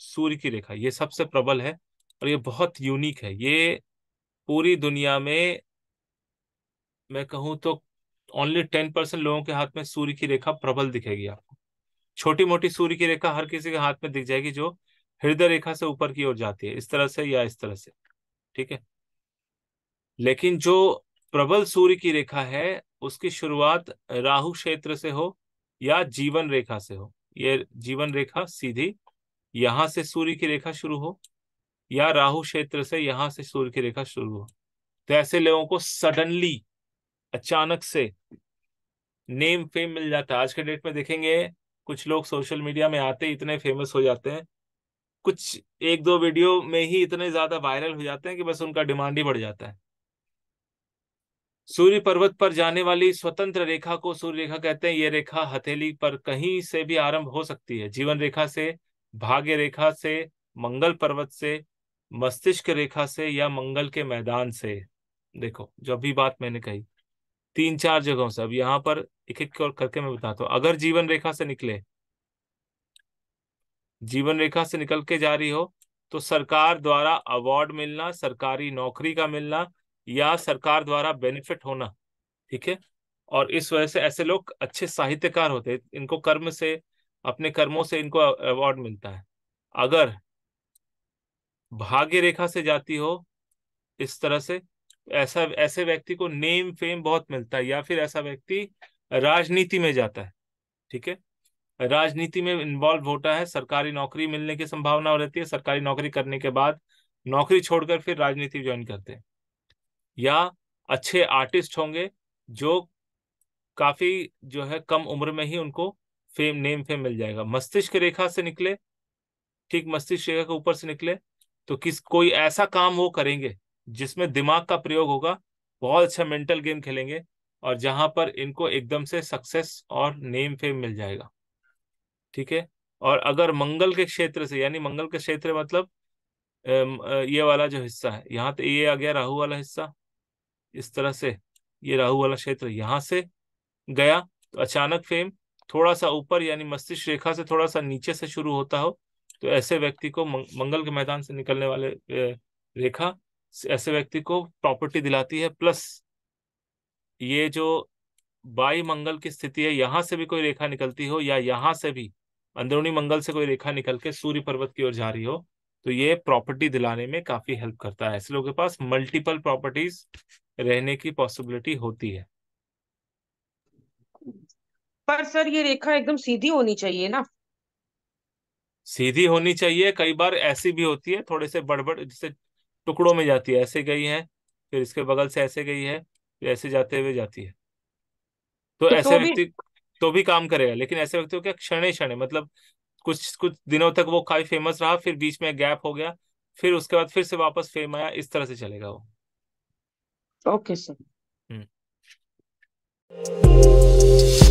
सूर्य की रेखा ये सबसे प्रबल है और ये बहुत यूनिक है ये पूरी दुनिया में मैं कहूं तो ओनली टेन परसेंट लोगों के हाथ में सूर्य की रेखा प्रबल दिखेगी आपको छोटी मोटी सूर्य की रेखा हर किसी के हाथ में दिख जाएगी जो हृदय रेखा से ऊपर की ओर जाती है इस तरह से या इस तरह से ठीक है लेकिन जो प्रबल सूर्य की रेखा है उसकी शुरुआत राहु क्षेत्र से हो या जीवन रेखा से हो ये जीवन रेखा सीधी यहां से सूर्य की रेखा शुरू हो या राहु क्षेत्र से यहां से सूर्य की रेखा शुरू हो तो ऐसे लोगों को सडनली अचानक से नेम फेम मिल जाता है आज के डेट में देखेंगे कुछ लोग सोशल मीडिया में आते इतने फेमस हो जाते हैं कुछ एक दो वीडियो में ही इतने ज्यादा वायरल हो जाते हैं कि बस उनका डिमांड ही बढ़ जाता है सूर्य पर्वत पर जाने वाली स्वतंत्र रेखा को सूर्य रेखा कहते हैं ये रेखा हथेली पर कहीं से भी आरंभ हो सकती है जीवन रेखा से भाग्य रेखा से मंगल पर्वत से मस्तिष्क रेखा से या मंगल के मैदान से देखो जो भी बात मैंने कही तीन चार जगहों से अब यहाँ पर एक एक करके मैं बताता हूँ अगर जीवन रेखा से निकले जीवन रेखा से निकल के जा रही हो तो सरकार द्वारा अवार्ड मिलना सरकारी नौकरी का मिलना या सरकार द्वारा बेनिफिट होना ठीक है और इस वजह से ऐसे लोग अच्छे साहित्यकार होते इनको कर्म से अपने कर्मों से इनको अवार्ड मिलता है अगर भाग्य रेखा से जाती हो इस तरह से ऐसा ऐसे व्यक्ति को नेम फेम बहुत मिलता है या फिर ऐसा व्यक्ति राजनीति में जाता है ठीक है राजनीति में इन्वॉल्व होता है सरकारी नौकरी मिलने की संभावना रहती है सरकारी नौकरी करने के बाद नौकरी छोड़कर फिर राजनीति ज्वाइन करते हैं या अच्छे आर्टिस्ट होंगे जो काफी जो है कम उम्र में ही उनको फेम नेम फेम मिल जाएगा मस्तिष्क रेखा से निकले ठीक मस्तिष्क रेखा के ऊपर से निकले तो किस कोई ऐसा काम वो करेंगे जिसमें दिमाग का प्रयोग होगा बहुत अच्छा मेंटल गेम खेलेंगे और जहां पर इनको एकदम से सक्सेस और नेम फेम मिल जाएगा ठीक है और अगर मंगल के क्षेत्र से यानी मंगल के क्षेत्र मतलब ये वाला जो हिस्सा है यहाँ तो ये आ गया राहु वाला हिस्सा इस तरह से ये राहु वाला क्षेत्र यहाँ से गया तो अचानक फेम थोड़ा सा ऊपर यानी मस्तिष्क रेखा से थोड़ा सा नीचे से शुरू होता हो तो ऐसे व्यक्ति को मंगल के मैदान से निकलने वाले रेखा ऐसे व्यक्ति को प्रॉपर्टी दिलाती है प्लस ये जो बाई मंगल की स्थिति है यहाँ से भी कोई रेखा निकलती हो या यहाँ से भी अंदरूनी मंगल से कोई रेखा निकल के सूर्य पर्वत की ओर जा रही हो तो ये प्रॉपर्टी दिलाने में काफी हेल्प करता है ऐसे लोगों के पास मल्टीपल प्रॉपर्टीज रहने की पॉसिबिलिटी होती है पर सर ये रेखा एकदम सीधी होनी चाहिए ना सीधी होनी चाहिए कई बार ऐसी भी होती है थोड़े से बड़बड़ जैसे टुकड़ों में जाती है ऐसे गई है फिर इसके बगल से ऐसे गई है फिर ऐसे जाते हुए जाती है तो, तो ऐसे तो व्यक्ति तो भी काम करेगा लेकिन ऐसे व्यक्तियों क्या क्षण क्षण मतलब कुछ कुछ दिनों तक वो काफी फेमस रहा फिर बीच में गैप हो गया फिर उसके बाद फिर से वापस फेम आया इस तरह से चलेगा वो ओके सर हम्म